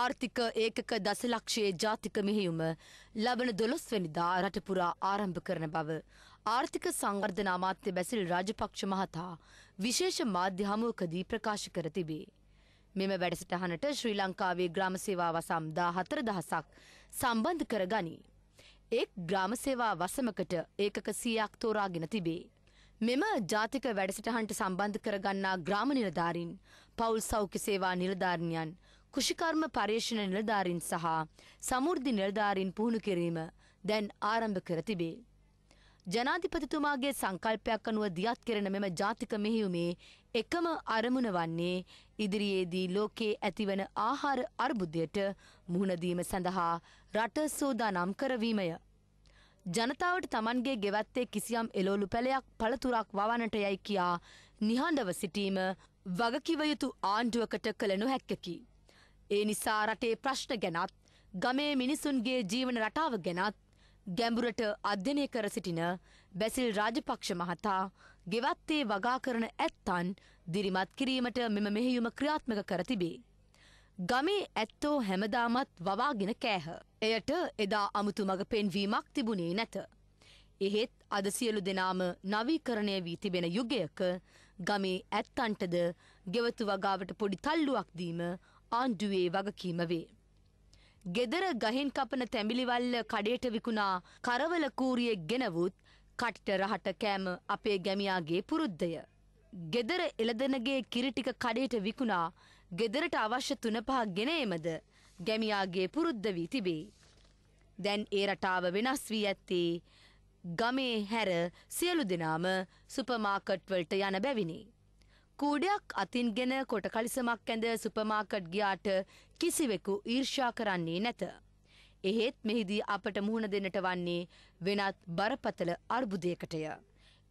ආර්ථික ඒකක දසලක්ෂයේ ජාතික මෙහෙයුම ලබන දොළොස්වැනිදා රටපුරා ආරම්භ කරන බව ආර්ථික සංවර්ධන අමාත්‍ය බැසිල් රාජපක්ෂ මහතා විශේෂ මාධ්‍ය හමුවකදී ප්‍රකාශ කර තිබේ. මෙම වැඩසටහනට ශ්‍රී ලංකාවේ ග්‍රාම සේවා වසම් දා හතර දහසක් සම්බන්ධ කර ගනී. එක් ග්‍රාම සේවා වසමකට ඒකක සීයක් තෝරාගෙන තිබේ. මෙම ජාතික වැඩසටහන්ට සම්බන්ධ කරගන්නා ග්‍රාම නිලධාරින් පවුල් සෞඛ්‍ය සේවා නිලධාරණයන් කෘෂිකර්ම පර්යේෂණ නිලධාරීන් සහ සමෘද්ධි නිලධාරීන් පුහුණු කිරීම දැන් ආරම්භ කර තිබේ. ජනාධිපතිතුමාගේ සංකල්පයක් අනුව දියත් කෙරෙන මෙම ජාතික මෙහියුමේ එකම අරමුණ වන්නේ ඉදිරියේදී ලෝකයේ ඇතිවන ආහාර අර්බුදයට මුහුණදීම සඳහා රට සූදානම් කරවීමය. ජනතාවට තමන්ගේ ගෙවත්තේ කිසියම් එලෝලු පැලයක් පළතුරක් වවනට යැයි කියා නිහඬව සිටීම වගකිවයුතු ආණ්ඩුවකට කළ නොහැක්කකි. ඒ නිසා රටේ ප්‍රශ්න ගැනත් ගමේ මිනිසුන්ගේ ජීවන රටාව ගැනත් ගැඹුරට අධ්‍යනය කර සිටින බැසිල් රාජපක්ෂ මහතා ගෙවත්තේ වගා කරන ඇත්තන් දිරිමත් කිරීමට මෙම මෙහෙයුම ක්‍රියාත්මක කර තිබේ. ගමේ ඇත්තෝ හැමදාමත් වවාගෙන කෑහ. එයට එදා අමුතු මඟ පෙන්වීමක් තිබුණේ නැත. එහෙත් අද සියලු දෙනාම නවීකරණය වී තිබෙන යුගයක ගමේ ඇත්තන්ටද ගෙවතු වගාවට පොඩි තල්ලුවක් දීම ආණ්ඩුවේ වගකීම වේ. ගෙදර ගහෙන් කපන තැඹිලිවල්ල කඩේට විකුණා කරවල කූරියෙක් ගෙනවුත් කට්ට රහට කෑම අපේ ගැමියාගේ පුරුද්දය. ගෙදර එළදෙනගේ කිරිටික කඩේට විකුණා ගෙදරට අවශ්‍ය තුනපහ ගෙනේමද ගැමියාගේ පුරුද්ධ වී තිබේ. දැන් ඒ රටාව වෙනස් වී ඇත්තේ ගමේ හැර සියලු දෙනාම සුපමාකට්වලට යන බැවිනේ. කූඩයක් අතින් ගෙන කොට කලිසමක් ඇඳ සුපමාකට් ගියාට කිසිවෙකු ඊර්ෂා කරන්නේ නැත. එහෙත් මෙහිදී අපට මුහුණ දෙනට වන්නේ වෙනත් බරපතල අර්බුදයකටය.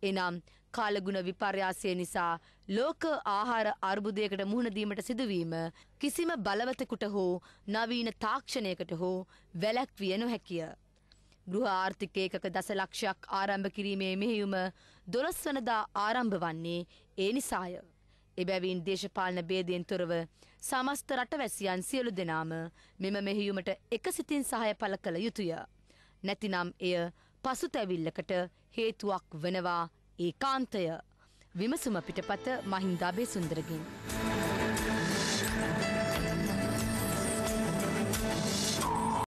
එනම් කාලගුණ විපර්යාසය නිසා ලෝක ආහාර අර්බුදයකට මුහුණදීමට සිදුවීම කිසිම බලවතකුට හෝ නවීන තාක්ෂණයකට හෝ වැලැක්විය නොහැකිය. ගෘහ ආර්ථික ඒකක දසලක්ෂයක් ආරම්භ කිරීමේ මෙහියුම දොළොස්වනදා ආරම්භ වන්නේ ඒ නිසාය. එබැවින් දේශපාලන බේදයෙන් තොරව සමස්ත රටවැසියන් සියලු දෙනාම මෙම මෙහියුමට එකසිතින් සහය පළ කළ යුතුය. නැතිනම් එය පසුතැවිල්ලකට හේතුවක් වෙනවා ඒකාන්තය. විමසුම පිටපත මහින්දා බේසුන්දරගෙන්.